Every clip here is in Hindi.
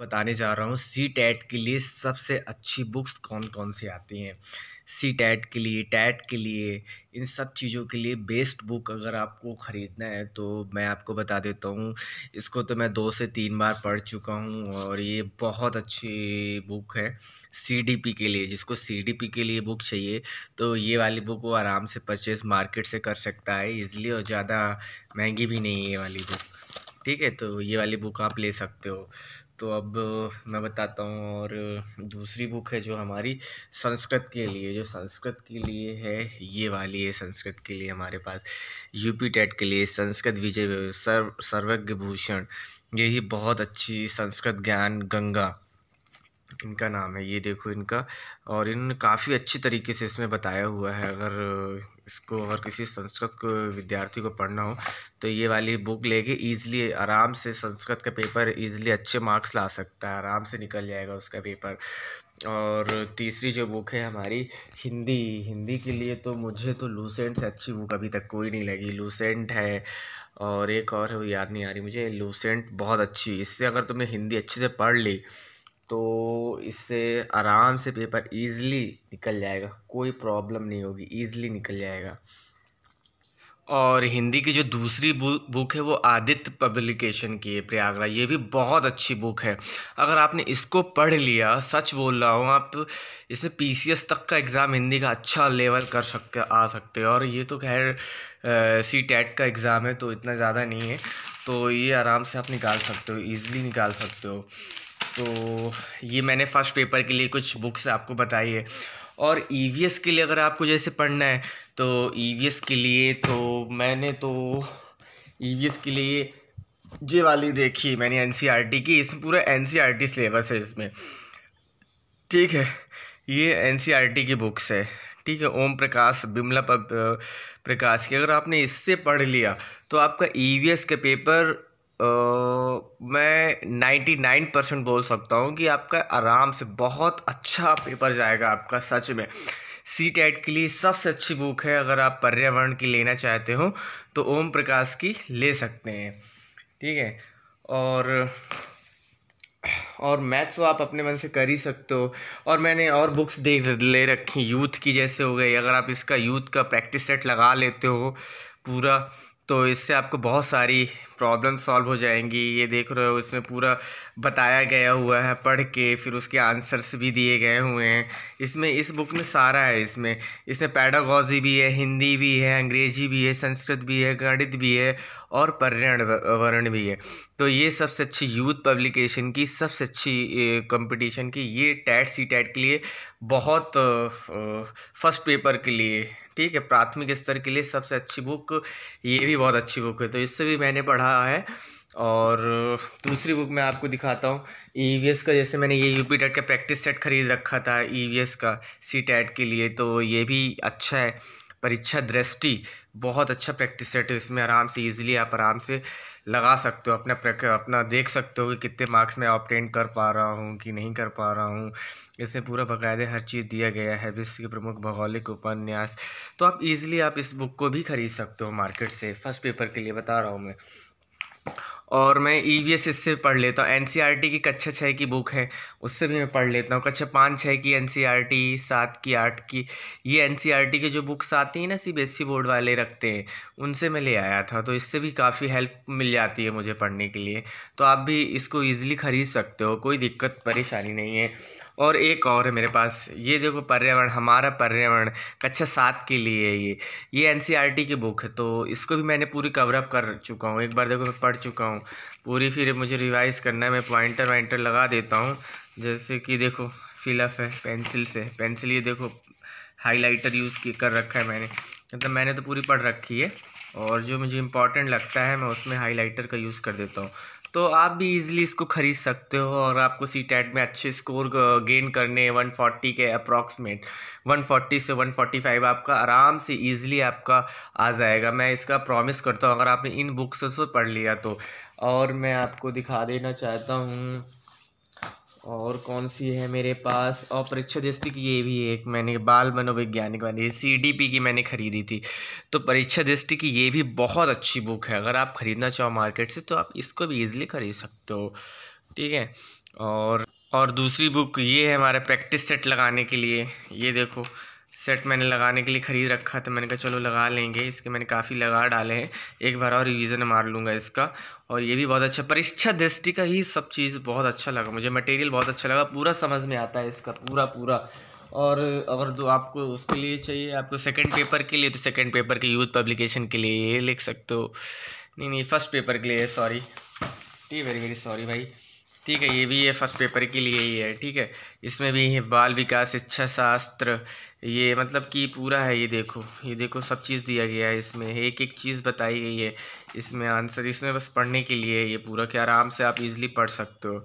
बताने जा रहा हूँ सी टैट के लिए सबसे अच्छी बुक्स कौन कौन सी आती हैं सी टैट के लिए टैट के लिए इन सब चीज़ों के लिए बेस्ट बुक अगर आपको ख़रीदना है तो मैं आपको बता देता हूँ इसको तो मैं दो से तीन बार पढ़ चुका हूँ और ये बहुत अच्छी बुक है सी डी पी के लिए जिसको सी डी पी के लिए बुक चाहिए तो ये वाली बुक वो आराम से परचेज़ मार्केट से कर सकता है ईज़िली और ज़्यादा महंगी भी नहीं है ये वाली बुक ठीक है तो ये वाली बुक आप ले सकते हो तो अब मैं बताता हूँ और दूसरी बुक है जो हमारी संस्कृत के लिए जो संस्कृत के लिए है ये वाली है संस्कृत के लिए हमारे पास यूपी टेट के लिए संस्कृत विजय सर्व सर्वज्ञ भूषण यही बहुत अच्छी संस्कृत ज्ञान गंगा इनका नाम है ये देखो इनका और इन्होंने काफ़ी अच्छी तरीके से इसमें बताया हुआ है अगर इसको अगर किसी संस्कृत को विद्यार्थी को पढ़ना हो तो ये वाली बुक लेके इजीली आराम से संस्कृत का पेपर ईजिली अच्छे मार्क्स ला सकता है आराम से निकल जाएगा उसका पेपर और तीसरी जो बुक है हमारी हिंदी हिंदी के लिए तो मुझे तो लूसेंट से अच्छी बुक अभी तक कोई नहीं लगी लूसेंट है और एक और है वो याद नहीं आ रही मुझे लूसेंट बहुत अच्छी इससे अगर तुमने हिंदी अच्छे से पढ़ ली तो इससे आराम से पेपर ईज़िली निकल जाएगा कोई प्रॉब्लम नहीं होगी ईज़िली निकल जाएगा और हिंदी की जो दूसरी बुक है वो आदित्य पब्लिकेशन की है प्रयागराज ये भी बहुत अच्छी बुक है अगर आपने इसको पढ़ लिया सच बोल रहा हूँ आप इसमें पीसीएस तक का एग्ज़ाम हिंदी का अच्छा लेवल कर सकते आ सकते हो और ये तो खैर सी टैट का एग्ज़ाम है तो इतना ज़्यादा नहीं है तो ये आराम से आप निकाल सकते हो ईज़िली निकाल सकते हो तो ये मैंने फ़र्स्ट पेपर के लिए कुछ बुक्स आपको बताई है और ई e के लिए अगर आपको जैसे पढ़ना है तो ई e के लिए तो मैंने तो ई e के लिए जे वाली देखी मैंने एन की इसमें पूरा एन सिलेबस है इसमें ठीक है ये एन की बुक्स है ठीक है ओम प्रकाश बिमला प्रकाश की अगर आपने इससे पढ़ लिया तो आपका ई के पेपर मैं नाइन्टी नाइन परसेंट बोल सकता हूँ कि आपका आराम से बहुत अच्छा पेपर जाएगा आपका सच में सी टेट e के लिए सबसे अच्छी बुक है अगर आप पर्यावरण की लेना चाहते हो तो ओम प्रकाश की ले सकते हैं ठीक है और और मैथ्स तो आप अपने मन से कर ही सकते हो और मैंने और बुक्स देख ले रखी यूथ की जैसे हो गई अगर आप इसका यूथ का प्रैक्टिस सेट लगा लेते हो पूरा तो इससे आपको बहुत सारी प्रॉब्लम सॉल्व हो जाएंगी ये देख रहे हो इसमें पूरा बताया गया हुआ है पढ़ के फिर उसके आंसर्स भी दिए गए हुए हैं इसमें इस बुक में सारा है इसमें इसमें पैडागॉजी भी है हिंदी भी है अंग्रेजी भी है संस्कृत भी है गणित भी है और पर्यावरण भी है तो ये सबसे अच्छी यूथ पब्लिकेशन की सबसे अच्छी कंपटीशन की ये टैट सी टैट के लिए बहुत फर्स्ट पेपर के लिए ठीक है प्राथमिक स्तर के लिए सबसे अच्छी बुक ये भी बहुत अच्छी बुक है तो इससे भी मैंने पढ़ा रहा है और दूसरी बुक मैं आपको दिखाता हूँ ई e का जैसे मैंने ये यूपी टेट का प्रैक्टिस सेट खरीद रखा था ई e का सी टेट के लिए तो ये भी अच्छा है परीक्षा दृष्टि बहुत अच्छा प्रैक्टिस सेट है इसमें आराम से इजीली आप आराम से लगा सकते हो अपना अपना देख सकते हो कि कितने मार्क्स मैं ऑप्टेन कर पा रहा हूँ कि नहीं कर पा रहा हूँ इसमें पूरा बाकायदे हर चीज़ दिया गया है विश्व के प्रमुख भौगोलिक उपन्यास तो आप इजीली आप इस बुक को भी खरीद सकते हो मार्केट से फर्स्ट पेपर के लिए बता रहा हूँ मैं और मैं ई वी एस इससे पढ़ लेता हूँ एन सी आर टी की कक्षा छः की बुक है उससे भी मैं पढ़ लेता हूँ कक्षा पाँच छः की एन सी आर टी सात की आठ की ये एन सी आर टी की जो बुक्स आती हैं ना C B S E board वाले रखते हैं उनसे मैं ले आया था तो इससे भी काफ़ी हेल्प मिल जाती है मुझे पढ़ने के लिए तो आप भी इसको ईजिली ख़रीद सकते हो कोई दिक्कत परेशानी नहीं है और एक और है मेरे पास ये देखो पर्यावरण हमारा पर्यावरण कक्षा सात के लिए है ये ये एन सी आर टी की बुक है तो इसको भी मैंने पूरी कवरअप कर चुका हूँ एक बार देखो मैं पढ़ चुका हूँ हूँ पूरी फिर मुझे रिवाइज़ करना है मैं पॉइंटर वाइंटर लगा देता हूँ जैसे कि देखो फिलअप है पेंसिल से पेंसिल ये देखो हाइलाइटर यूज़ कर रखा है मैंने मतलब तो मैंने तो पूरी पढ़ रखी है और जो मुझे इंपॉर्टेंट लगता है मैं उसमें हाइलाइटर का यूज़ कर देता हूँ तो आप भी इजीली इसको ख़रीद सकते हो और आपको सी टैट में अच्छे स्कोर गेन uh, करने 140 के अप्रॉक्सीमेट 140 से 145 आपका आराम से इजीली आपका आ जाएगा मैं इसका प्रॉमिस करता हूँ अगर आपने इन बुक्स से पढ़ लिया तो और मैं आपको दिखा देना चाहता हूँ और कौन सी है मेरे पास और दृष्टि की ये भी एक मैंने बाल मनोवैज्ञानिक वाली सी डी पी की मैंने ख़रीदी थी तो परीक्षा दृष्टि की ये भी बहुत अच्छी बुक है अगर आप ख़रीदना चाहो मार्केट से तो आप इसको भी ईजिली ख़रीद सकते हो ठीक है और और दूसरी बुक ये है हमारा प्रैक्टिस सेट लगाने के लिए ये देखो सेट मैंने लगाने के लिए ख़रीद रखा था मैंने कहा चलो लगा लेंगे इसके मैंने काफ़ी लगा डाले हैं एक बार और रिवीजन मार लूँगा इसका और ये भी बहुत अच्छा परीक्षा दृष्टि का ही सब चीज़ बहुत अच्छा लगा मुझे मटेरियल बहुत अच्छा लगा पूरा समझ में आता है इसका पूरा पूरा और अगर जो आपको उसके लिए चाहिए आपको सेकेंड पेपर के लिए तो सेकेंड पेपर के यूथ पब्लिकेशन के लिए ये लिख सकते हो नहीं नहीं फर्स्ट पेपर के लिए सॉरी टी वेरी वेरी सॉरी भाई ठीक है ये भी ये फर्स्ट पेपर के लिए ही है ठीक है इसमें भी है बाल विकास शिक्षा शास्त्र ये मतलब कि पूरा है ये देखो ये देखो सब चीज़ दिया गया है इसमें एक एक चीज़ बताई गई है इसमें आंसर इसमें बस पढ़ने के लिए है ये पूरा कि आराम से आप इजीली पढ़ सकते हो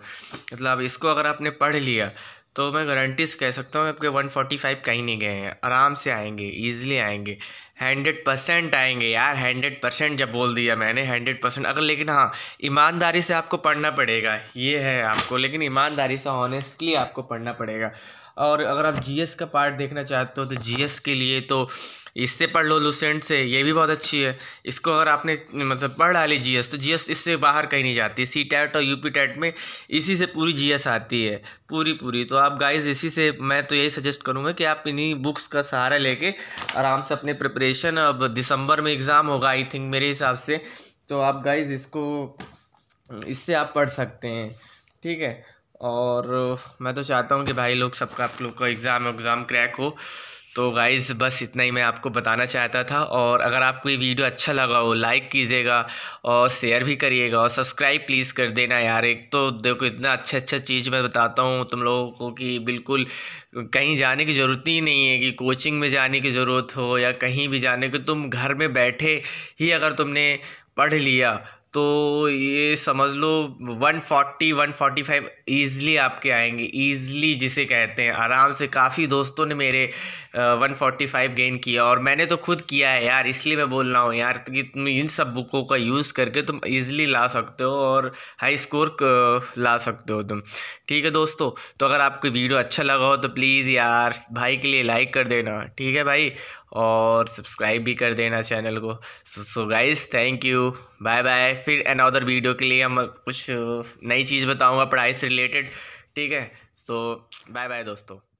मतलब इसको अगर आपने पढ़ लिया तो मैं गारंटी से कह सकता हूँ आपके वन फोर्टी फाइव कहीं नहीं गए हैं आराम से आएंगे ईजिली आएंगे हंड्रेड परसेंट आएंगे यार हंड्रेड परसेंट जब बोल दिया मैंने हंड्रेड परसेंट अगर लेकिन हाँ ईमानदारी से आपको पढ़ना पड़ेगा ये है आपको लेकिन ईमानदारी से ऑनेस्टली आपको पढ़ना पड़ेगा और अगर आप जीएस का पार्ट देखना चाहते हो तो जीएस के लिए तो इससे पढ़ लो लूसेंट से ये भी बहुत अच्छी है इसको अगर आपने मतलब पढ़ डाली जी तो जी इससे बाहर कहीं नहीं जाती सी टैट और यूपी टैट में इसी से पूरी जी आती है पूरी पूरी तो आप गाइज इसी से मैं तो यही सजेस्ट करूँगा कि आप इन्हीं बुक्स का सहारा लेके आराम से अपने प्रिपरेशन अब दिसंबर में एग्ज़ाम होगा आई थिंक मेरे हिसाब से तो आप गाइज इसको इससे आप पढ़ सकते हैं ठीक है और मैं तो चाहता हूँ कि भाई लोग सबका आप लोग का एग्ज़ाम एग्ज़ाम क्रैक हो तो गाइज़ बस इतना ही मैं आपको बताना चाहता था और अगर आपको ये वीडियो अच्छा लगा हो लाइक कीजिएगा और शेयर भी करिएगा और सब्सक्राइब प्लीज़ कर देना यार एक तो देखो इतना अच्छा अच्छा चीज़ मैं बताता हूँ तुम लोगों को कि बिल्कुल कहीं जाने की ज़रूरत ही नहीं है कि कोचिंग में जाने की ज़रूरत हो या कहीं भी जाने की तुम घर में बैठे ही अगर तुमने पढ़ लिया तो ये समझ लो 140 145 ईज़िली आपके आएंगे ईज़िली जिसे कहते हैं आराम से काफ़ी दोस्तों ने मेरे वन फोर्टी फाइव गेन किया और मैंने तो खुद किया है यार इसलिए मैं बोल रहा हूँ यार कि तुम इन सब बुकों का यूज़ करके तुम ईज़िली ला सकते हो और हाई स्कोर ला सकते हो तुम ठीक है दोस्तों तो अगर आपको वीडियो अच्छा लगा हो तो प्लीज़ यार भाई के लिए लाइक कर देना ठीक है भाई और सब्सक्राइब भी कर देना चैनल को so guys thank you bye bye फिर अनदर वीडियो के लिए हम कुछ नई चीज़ बताऊँगा पढ़ाई से रिलेटेड ठीक है तो बाय बाय दोस्तों